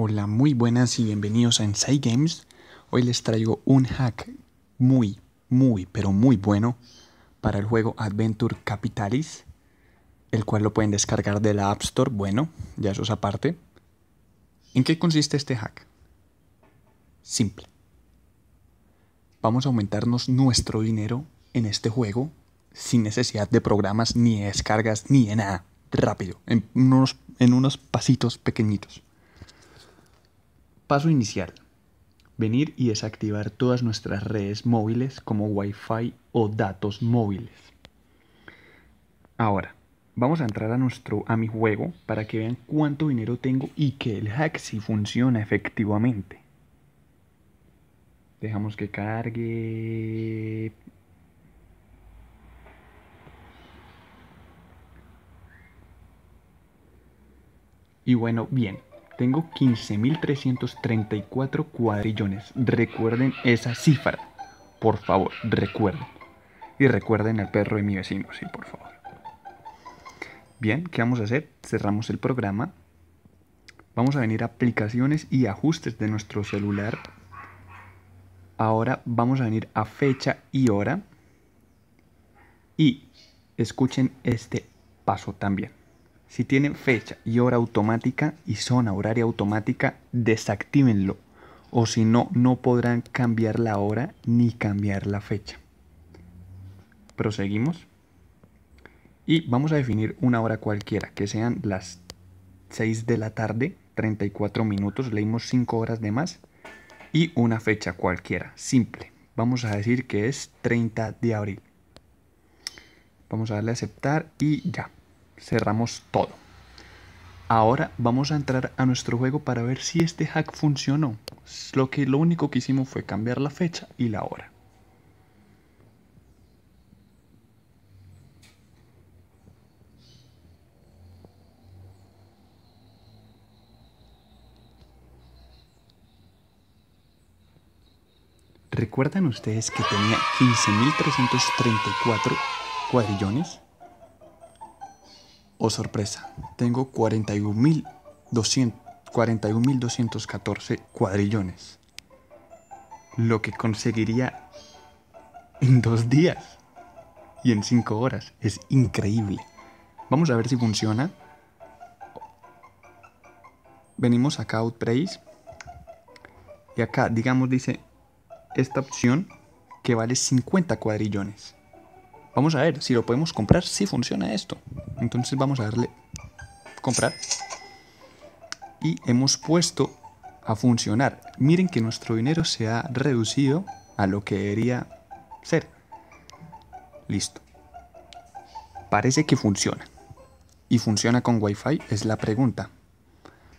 Hola, muy buenas y bienvenidos a Inside Games. Hoy les traigo un hack muy, muy, pero muy bueno para el juego Adventure Capitalis, el cual lo pueden descargar de la App Store. Bueno, ya eso es aparte. ¿En qué consiste este hack? Simple. Vamos a aumentarnos nuestro dinero en este juego sin necesidad de programas, ni de descargas, ni de nada. Rápido, en unos, en unos pasitos pequeñitos. Paso inicial. Venir y desactivar todas nuestras redes móviles como Wi-Fi o datos móviles. Ahora, vamos a entrar a, nuestro, a mi juego para que vean cuánto dinero tengo y que el hack sí funciona efectivamente. Dejamos que cargue. Y bueno, bien, tengo 15.334 cuadrillones. Recuerden esa cifra. Por favor, recuerden. Y recuerden al perro de mi vecino, sí, por favor. Bien, ¿qué vamos a hacer? Cerramos el programa. Vamos a venir a aplicaciones y ajustes de nuestro celular. Ahora vamos a venir a fecha y hora. Y escuchen este paso también. Si tienen fecha y hora automática y zona horaria automática, desactívenlo. O si no, no podrán cambiar la hora ni cambiar la fecha. Proseguimos. Y vamos a definir una hora cualquiera, que sean las 6 de la tarde, 34 minutos, leímos 5 horas de más. Y una fecha cualquiera, simple. Vamos a decir que es 30 de abril. Vamos a darle a aceptar y ya cerramos todo. Ahora vamos a entrar a nuestro juego para ver si este hack funcionó. Lo, que, lo único que hicimos fue cambiar la fecha y la hora. ¿Recuerdan ustedes que tenía 15.334 cuadrillones? Oh sorpresa, tengo 41.214 cuadrillones. Lo que conseguiría en dos días y en cinco horas. Es increíble. Vamos a ver si funciona. Venimos acá a Outpraise. Y acá, digamos, dice esta opción que vale 50 cuadrillones. Vamos a ver si lo podemos comprar, si funciona esto. Entonces vamos a darle comprar. Y hemos puesto a funcionar. Miren que nuestro dinero se ha reducido a lo que debería ser. Listo. Parece que funciona. ¿Y funciona con Wi-Fi? Es la pregunta.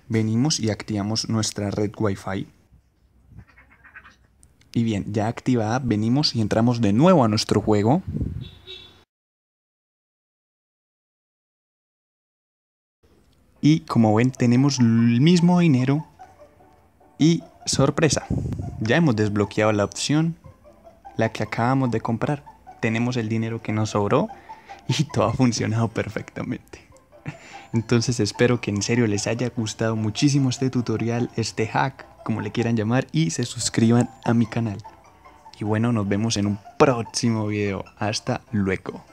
Venimos y activamos nuestra red Wi-Fi. Y bien, ya activada, venimos y entramos de nuevo a nuestro juego. Y como ven, tenemos el mismo dinero y sorpresa, ya hemos desbloqueado la opción, la que acabamos de comprar. Tenemos el dinero que nos sobró y todo ha funcionado perfectamente. Entonces espero que en serio les haya gustado muchísimo este tutorial, este hack, como le quieran llamar, y se suscriban a mi canal. Y bueno, nos vemos en un próximo video. Hasta luego.